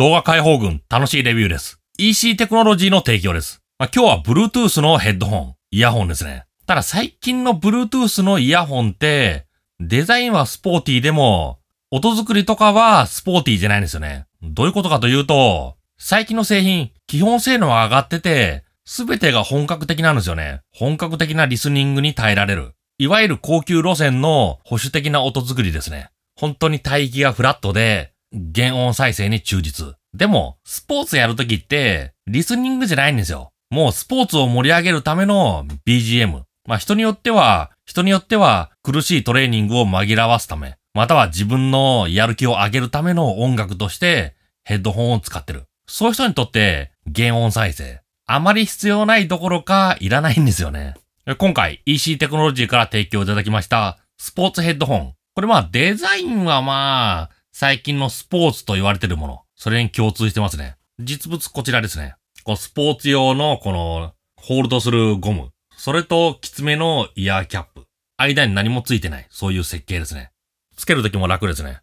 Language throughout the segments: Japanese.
動画解放軍楽しいレビューです。EC テクノロジーの提供です。まあ、今日は Bluetooth のヘッドホン、イヤホンですね。ただ最近の Bluetooth のイヤホンって、デザインはスポーティーでも、音作りとかはスポーティーじゃないんですよね。どういうことかというと、最近の製品、基本性能は上がってて、すべてが本格的なんですよね。本格的なリスニングに耐えられる。いわゆる高級路線の保守的な音作りですね。本当に帯域がフラットで、原音再生に忠実。でも、スポーツやるときって、リスニングじゃないんですよ。もうスポーツを盛り上げるための BGM。まあ人によっては、人によっては苦しいトレーニングを紛らわすため、または自分のやる気を上げるための音楽としてヘッドホンを使ってる。そういう人にとって原音再生。あまり必要ないどころかいらないんですよね。今回 EC テクノロジーから提供いただきましたスポーツヘッドホン。これまあデザインはまあ最近のスポーツと言われてるもの、それに共通してますね。実物こちらですね。こうスポーツ用のこのホールドするゴム。それときつめのイヤーキャップ。間に何もついてない。そういう設計ですね。つけるときも楽ですね。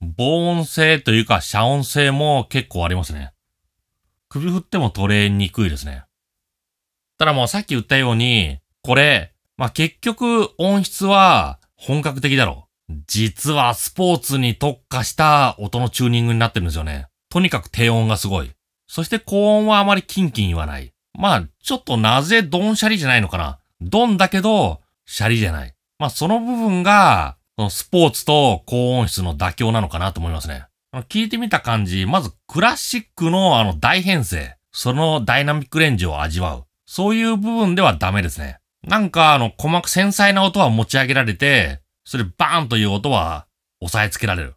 防音性というか遮音性も結構ありますね。首振っても取れにくいですね。ただもうさっき言ったように、これ、まあ、結局音質は本格的だろう。実はスポーツに特化した音のチューニングになってるんですよね。とにかく低音がすごい。そして高音はあまりキンキン言わない。まあ、ちょっとなぜドンシャリじゃないのかな。ドンだけど、シャリじゃない。まあ、その部分が、スポーツと高音質の妥協なのかなと思いますね。聞いてみた感じ、まずクラシックのあの大編成、そのダイナミックレンジを味わう。そういう部分ではダメですね。なんかあの細く繊細な音は持ち上げられて、それバーンという音は押さえつけられる。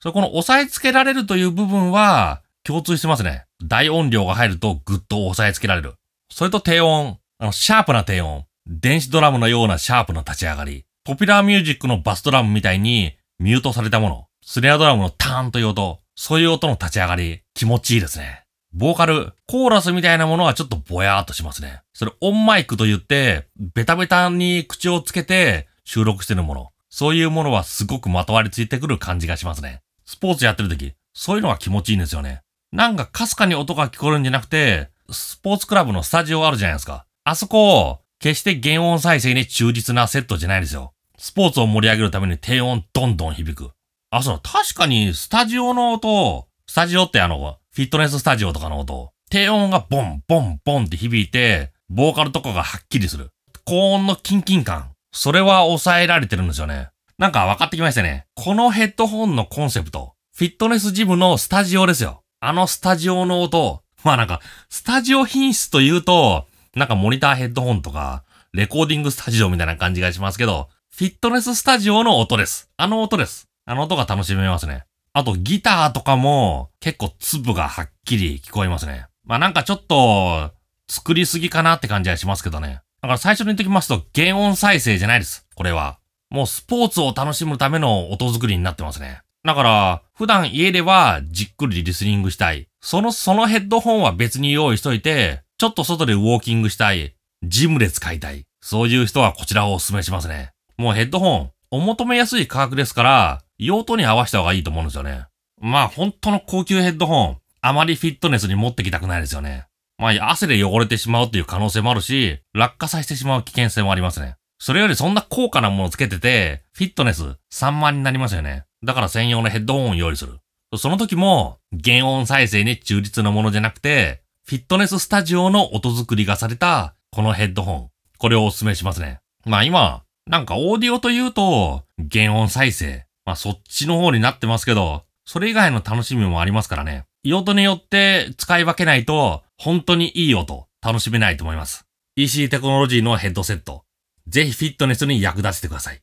そこの押さえつけられるという部分は共通してますね。大音量が入るとぐっと押さえつけられる。それと低音。あの、シャープな低音。電子ドラムのようなシャープな立ち上がり。ポピュラーミュージックのバスドラムみたいにミュートされたもの。スネアドラムのターンという音。そういう音の立ち上がり。気持ちいいですね。ボーカル、コーラスみたいなものはちょっとぼやーっとしますね。それオンマイクと言って、ベタベタに口をつけて収録してるもの。そういうものはすごくまとわりついてくる感じがしますね。スポーツやってる時、そういうのが気持ちいいんですよね。なんかかすかに音が聞こえるんじゃなくて、スポーツクラブのスタジオあるじゃないですか。あそこを、決して原音再生に忠実なセットじゃないですよ。スポーツを盛り上げるために低音どんどん響く。あ、そう、確かにスタジオの音、スタジオってあの、フィットネススタジオとかの音、低音がボン、ボン、ボンって響いて、ボーカルとかがはっきりする。高音のキンキン感。それは抑えられてるんですよね。なんか分かってきましたね。このヘッドホンのコンセプト、フィットネスジムのスタジオですよ。あのスタジオの音、まあなんか、スタジオ品質というと、なんかモニターヘッドホンとか、レコーディングスタジオみたいな感じがしますけど、フィットネススタジオの音です。あの音です。あの音が楽しめますね。あとギターとかも結構粒がはっきり聞こえますね。まあなんかちょっと作りすぎかなって感じはしますけどね。だから最初に言っときますと、原音再生じゃないです。これは。もうスポーツを楽しむための音作りになってますね。だから、普段家ではじっくりリスニングしたい。その、そのヘッドホンは別に用意しといて、ちょっと外でウォーキングしたい。ジムで使いたい。そういう人はこちらをお勧めしますね。もうヘッドホン、お求めやすい価格ですから、用途に合わせた方がいいと思うんですよね。まあ、本当の高級ヘッドホン、あまりフィットネスに持ってきたくないですよね。まあ、汗で汚れてしまうっていう可能性もあるし、落下させてしまう危険性もありますね。それよりそんな高価なものをつけてて、フィットネス3万になりますよね。だから専用のヘッドホンを用意する。その時も、原音再生に中立なものじゃなくて、フィットネススタジオの音作りがされた、このヘッドホン。これをお勧めしますね。まあ今、なんかオーディオというと、原音再生。まあそっちの方になってますけど、それ以外の楽しみもありますからね。用途によって使い分けないと、本当にいい音、楽しめないと思います。EC テクノロジーのヘッドセット。ぜひフィットネスに役立ててください。